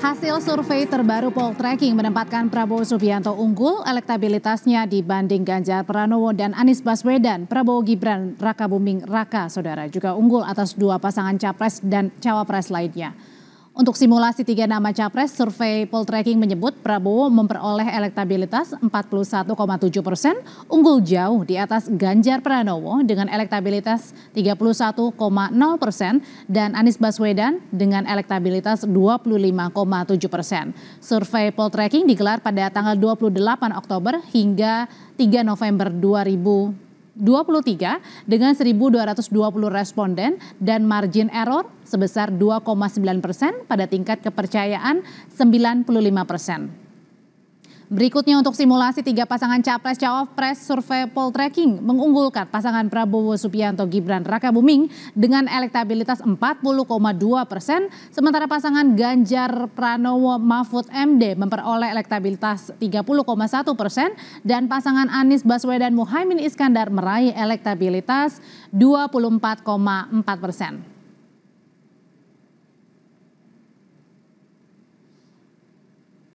Hasil survei terbaru poll tracking menempatkan Prabowo Subianto unggul elektabilitasnya dibanding Ganjar Pranowo dan Anies Baswedan. Prabowo Gibran Raka Buming Raka, saudara, juga unggul atas dua pasangan capres dan cawapres lainnya. Untuk simulasi tiga nama capres, survei Poltreking menyebut Prabowo memperoleh elektabilitas 41,7 persen, unggul jauh di atas Ganjar Pranowo dengan elektabilitas 31,0 persen dan Anies Baswedan dengan elektabilitas 25,7 persen. Survei Poltreking digelar pada tanggal 28 Oktober hingga 3 November 2020. 2023 dengan 1.220 responden dan margin error sebesar 2,9 persen pada tingkat kepercayaan 95 persen. Berikutnya untuk simulasi tiga pasangan Capres-Cawapres survei tracking mengunggulkan pasangan Prabowo Subianto Gibran Rakabuming dengan elektabilitas 40,2 persen. Sementara pasangan Ganjar Pranowo Mahfud MD memperoleh elektabilitas 30,1 persen. Dan pasangan Anies Baswedan Muhaimin Iskandar meraih elektabilitas 24,4 persen.